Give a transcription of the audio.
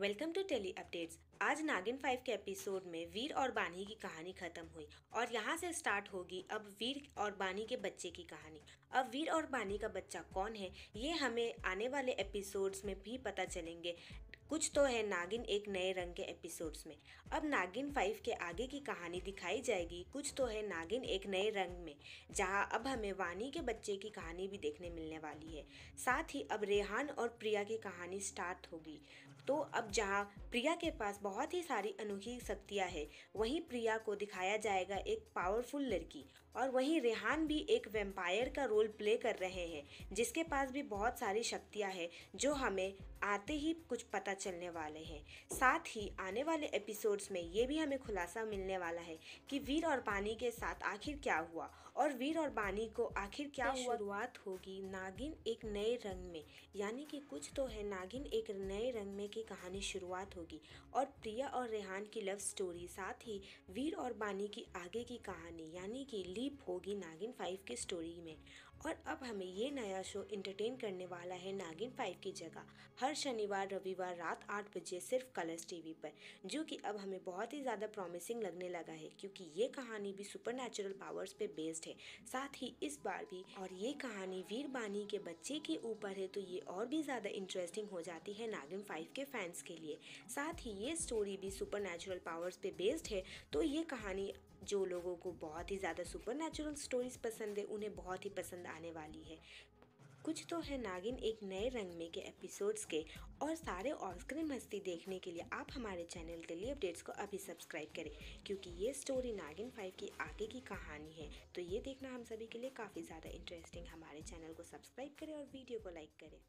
welcome to tele updates आज नागिन five के एपिसोड में वीर और बानी की कहानी खत्म हुई और यहाँ से स्टार्ट होगी अब वीर और बानी के बच्चे की कहानी अब वीर और बानी का बच्चा कौन है ये हमें आने वाले एपिसोड्स में भी पता चलेंगे कुछ तो है नागिन एक नए रंग के एपिसोड्स में अब नागिन फाइव के आगे की कहानी दिखाई जाएगी कुछ तो है नागिन एक नए रंग में जहां अब हमें वानी के बच्चे की कहानी भी देखने मिलने वाली है साथ ही अब रेहान और प्रिया की कहानी स्टार्ट होगी तो अब जहाँ प्रिया के पास बहुत ही सारी अनोखी शक्तियाँ है वहीं प्रिया को दिखाया जाएगा एक पावरफुल लड़की और वहीं रेहान भी एक वेम्पायर का रोल प्ले कर रहे हैं जिसके पास भी बहुत सारी शक्तियाँ हैं जो हमें आते ही कुछ पता चलने वाले हैं साथ ही आने वाले एपिसोड्स में ये भी हमें खुलासा मिलने वाला है कि वीर और पानी के साथ आखिर क्या हुआ और वीर और बानी को आखिर क्या हुआ शुरुआत होगी नागिन एक नए रंग में यानी कि कुछ तो है नागिन एक नए रंग में की कहानी शुरुआत होगी और प्रिया और रेहान की लव स्टोरी साथ ही वीर और बानी की आगे की कहानी यानी कि लीप होगी नागिन फाइव की स्टोरी में और अब हमें ये नया शो इंटरटेन करने वाला है नागिन फाइव की जगह हर शनिवार रविवार रात आठ बजे सिर्फ कलर्स टीवी पर जो कि अब हमें बहुत ही ज़्यादा प्रॉमिसिंग लगने लगा है क्योंकि ये कहानी भी सुपर पावर्स पे बेस्ड है साथ ही इस बार भी और ये कहानी वीर बानी के बच्चे के ऊपर है तो ये और भी ज़्यादा इंटरेस्टिंग हो जाती है नागिन फाइव के फैंस के लिए साथ ही ये स्टोरी भी सुपर पावर्स पे बेस्ड है तो ये कहानी जो लोगों को बहुत ही ज़्यादा सुपर स्टोरीज़ पसंद है उन्हें बहुत ही पसंद आने वाली है कुछ तो है नागिन एक नए रंग में के एपिसोड्स के और सारे ऑस्क्रीन हस्ती देखने के लिए आप हमारे चैनल के लिए अपडेट्स को अभी सब्सक्राइब करें क्योंकि ये स्टोरी नागिन फाइव की आगे की कहानी है तो ये देखना हम सभी के लिए काफ़ी ज़्यादा इंटरेस्टिंग हमारे चैनल को सब्सक्राइब करें और वीडियो को लाइक करें